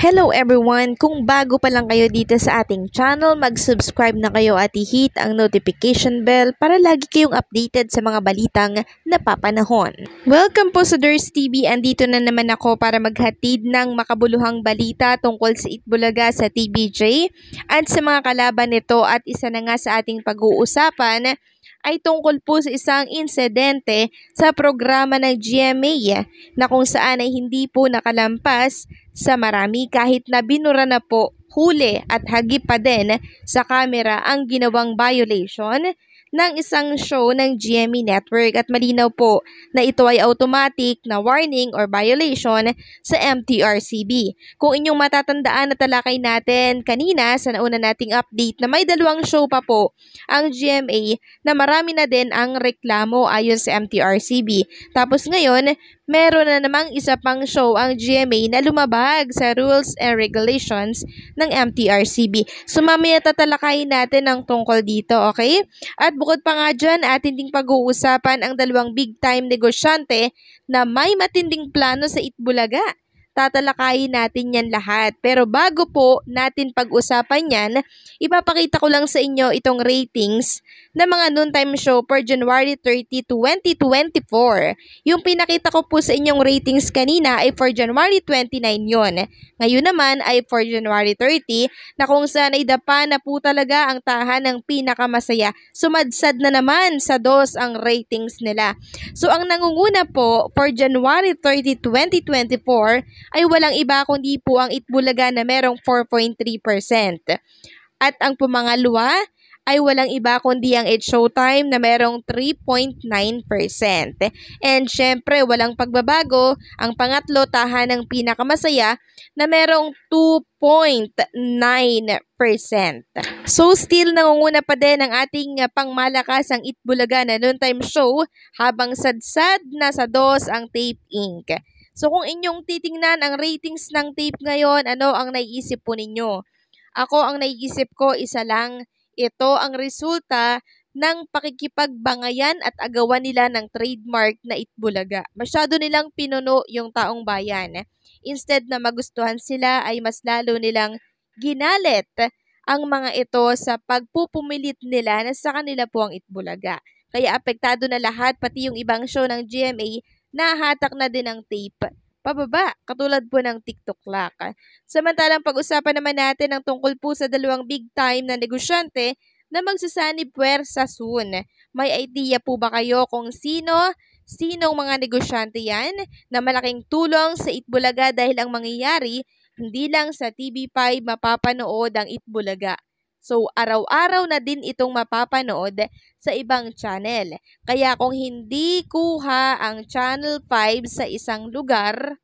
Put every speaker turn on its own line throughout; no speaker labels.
Hello everyone! Kung bago pa lang kayo dito sa ating channel, mag-subscribe na kayo at i-hit ang notification bell para lagi kayong updated sa mga balitang napapanahon. Welcome po sa Durs TV! Andito na naman ako para maghatid ng makabuluhang balita tungkol sa Itbulaga sa TBJ at sa mga kalaban nito at isa na nga sa ating pag-uusapan ay tungkol po sa isang insidente sa programa ng GMA eh, na kung saan ay hindi po nakalampas sa marami kahit na binura na po huli at hagip pa din sa camera ang ginawang violation ng isang show ng GME Network at malinaw po na ito ay automatic na warning or violation sa MTRCB. Kung inyong matatandaan na talakay natin kanina sa nauna nating update na may dalawang show pa po ang GMA na marami na din ang reklamo ayon sa MTRCB. Tapos ngayon, meron na namang isa pang show ang GMA na lumabag sa rules and regulations ng MTRCB. So mamaya tatalakayin natin ang tungkol dito, okay? At bukod pa nga dyan, atin ding pag-uusapan ang dalawang big time negosyante na may matinding plano sa Itbulaga tatalakayin natin yan lahat. Pero bago po natin pag-usapan yan, ipapakita ko lang sa inyo itong ratings ng mga noontime show for January 30, 2024. Yung pinakita ko po sa inyong ratings kanina ay for January 29 yon. Ngayon naman ay for January 30 na kung saan ay dapa na po talaga ang tahan ng pinakamasaya. Sumadsad na naman sa dos ang ratings nila. So ang nangunguna po for January 30, 2024 ay walang iba kundi po ang Itbulaga na merong 4.3%. At ang pumangalwa ay walang iba kundi ang It Showtime na merong 3.9%. And syempre, walang pagbabago, ang pangatlo tahan ng pinakamasaya na merong 2.9%. So still nangunguna pa din ang ating pangmalakas ang Itbulaga na noontime show habang sadsad na sa dos ang Tape Inc. So kung inyong titingnan ang ratings ng tape ngayon, ano ang naiisip po ninyo? Ako ang naiisip ko isa lang, ito ang resulta ng pakikipagbangayan at agawan nila ng trademark na Itbulaga. Masyado nilang pinuno yung taong bayan. Instead na magustuhan sila ay mas lalo nilang ginalit ang mga ito sa pagpupumilit nila na sa kanila po ang Itbulaga. Kaya apektado na lahat, pati yung ibang show ng GMA nahatak na din ang tape pababa, katulad po ng TikTok clock. Samantalang pag-usapan naman natin ang tungkol po sa dalawang big time na negosyante na magsasanib puwersa soon. May idea po ba kayo kung sino sinong mga negosyante yan na malaking tulong sa Itbulaga dahil ang mangyayari hindi lang sa TV5 mapapanood ang Itbulaga. So, araw-araw na din itong mapapanood sa ibang channel. Kaya kung hindi kuha ang Channel 5 sa isang lugar,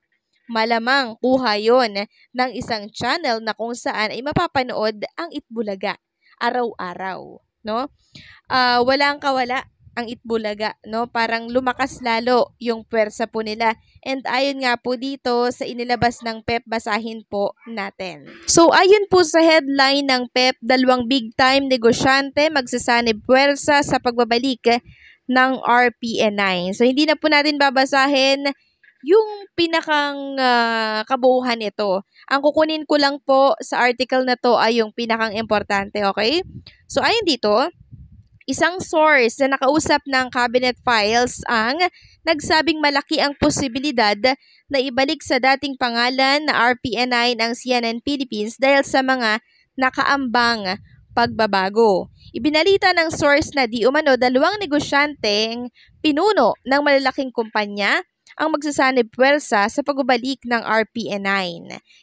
malamang kuha yon ng isang channel na kung saan ay mapapanood ang Itbulaga araw-araw. No? Uh, walang kawala ang Itbulaga, no? Parang lumakas lalo yung pwersa po nila. And ayon nga po dito sa inilabas ng PEP, e basahin po natin. So ayon po sa headline ng PEP, e dalawang big time negosyante magsasanib pwersa sa pagbabalik ng RPN9. So hindi na po natin babasahin yung pinakang uh, kabuuhan nito. Ang kukunin ko lang po sa article na to ay yung pinakang importante, okay? So ayon dito, Isang source na nakausap ng cabinet files ang nagsabing malaki ang posibilidad na ibalik sa dating pangalan na RPNI ang CNN Philippines dahil sa mga nakaambang pagbabago. Ibinalita ng source na di umano dalawang negosyanteng pinuno ng malalaking kumpanya ang magsasanib Puelsa sa pagbabalik ng RPN9.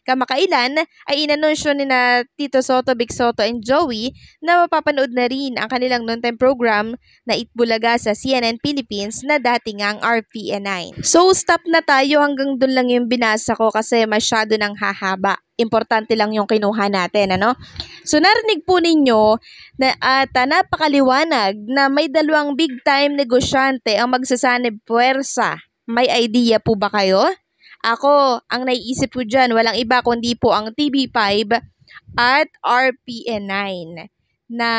Kamakailan ay inanunsyo ni na Tito Soto, Big Soto and Joey na mapapanood na rin ang kanilang noontime program na Itbulaga sa CNN Philippines na dating ang RPN9. So stop na tayo hanggang doon lang yung binasa ko kasi masyado nang hahaba importante lang yung kinuha natin, ano? So narinig po ninyo na at uh, napakaliwanag na may dalawang big time negosyante ang magsasanib puwersa may idea po ba kayo? Ako, ang naiisip ko dyan, walang iba kundi po ang TV5 at RPN9 na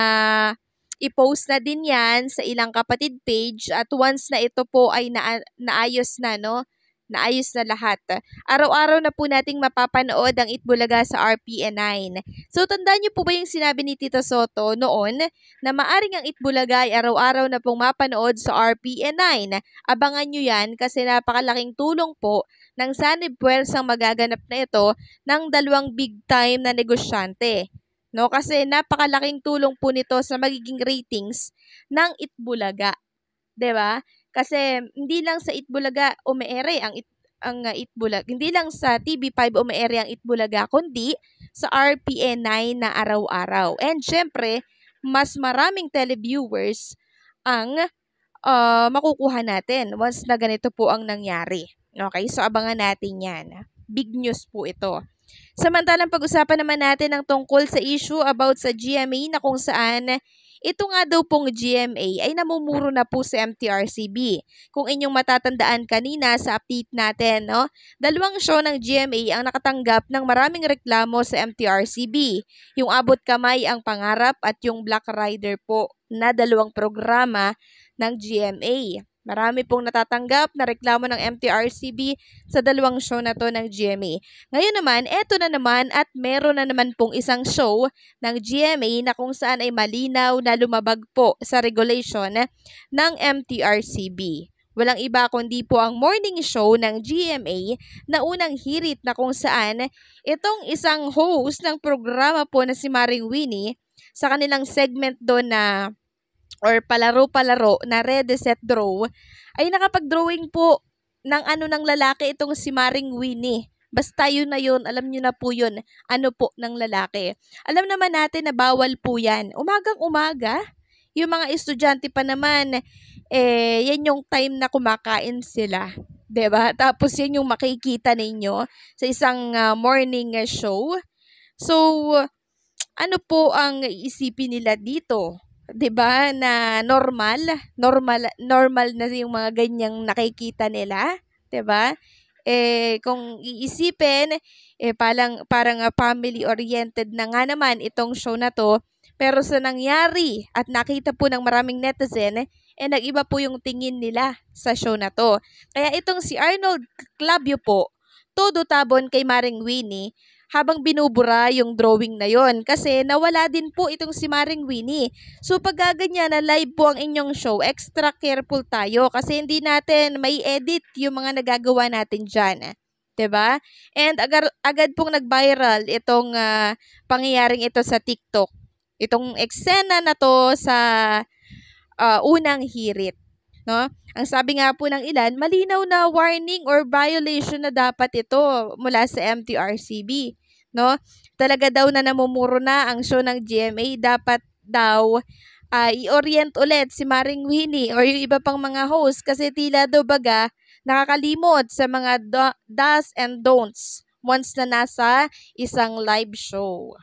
i-post na din yan sa ilang kapatid page at once na ito po ay na naayos na, no? Naayos na lahat. Araw-araw na po nating mapapanood ang Itbulaga sa RPN9. So tandaan niyo po ba yung sinabi ni Tita Soto noon na maaring ang Itbulaga ay araw-araw na pong mapanood sa RPN9. Abangan niyo yan kasi napakalaking tulong po ng sanib puwersang magaganap na ito ng dalawang big time na negosyante. No, kasi napakalaking tulong po nito sa magiging ratings ng Itbulaga. 'di ba? Kasi hindi lang sa Itbulaga umeere ang it, ang uh, ah, Itbulaga. Hindi lang sa TV5 umeere ang Itbulaga, kundi sa RPN9 na araw-araw. And syempre, mas maraming televiewers ang uh, makukuha natin once na ganito po ang nangyari. Okay, so abangan natin yan. Big news po ito. Samantalang pag-usapan naman natin ang tungkol sa issue about sa GMA na kung saan ito nga daw pong GMA ay namumuro na po sa MTRCB. Kung inyong matatandaan kanina sa update natin, no? dalawang show ng GMA ang nakatanggap ng maraming reklamo sa MTRCB. Yung Abot Kamay ang Pangarap at yung Black Rider po na dalawang programa ng GMA. Marami pong natatanggap na reklamo ng MTRCB sa dalawang show na to ng GMA. Ngayon naman, eto na naman at meron na naman pong isang show ng GMA na kung saan ay malinaw na lumabag po sa regulation ng MTRCB. Walang iba kundi po ang morning show ng GMA na unang hirit na kung saan itong isang host ng programa po na si Maring Winnie sa kanilang segment doon na or palaro-palaro na Ready, Set, Draw, ay nakapag-drawing po ng ano ng lalaki itong si Maring Winnie. Basta yun na yun, alam nyo na po yun, ano po ng lalaki. Alam naman natin na bawal po yan. Umagang-umaga, yung mga estudyante pa naman, eh, yan yung time na kumakain sila. 'di ba? Tapos 'yan yung makikita ninyo sa isang uh, morning show. So ano po ang iisipin nila dito? 'di ba, na normal, normal normal na yung mga ganyang nakikita nila, 'di ba? Eh kung iisipin, eh parang parang ah, family oriented na nga naman itong show na 'to, pero sa nangyari at nakita po ng maraming netizen, eh nag-iba po yung tingin nila sa show na 'to. Kaya itong si Arnold Clavio po, todo tabon kay Maring Winnie habang binubura yung drawing na yon kasi nawala din po itong si Maring Winnie. So pag gaganyan na live po ang inyong show, extra careful tayo kasi hindi natin may edit yung mga nagagawa natin dyan. 'di ba? And agar, agad pong nag-viral itong uh, pangyayaring ito sa TikTok. Itong eksena na to sa uh, unang hirit. No? Ang sabi nga po ng ilan, malinaw na warning or violation na dapat ito mula sa MTRCB. No? Talaga daw na namumuro na ang show ng GMA, dapat daw uh, i-orient ulit si Maring Winnie or yung iba pang mga host kasi tila daw baga nakakalimot sa mga do- does and don'ts once na nasa isang live show.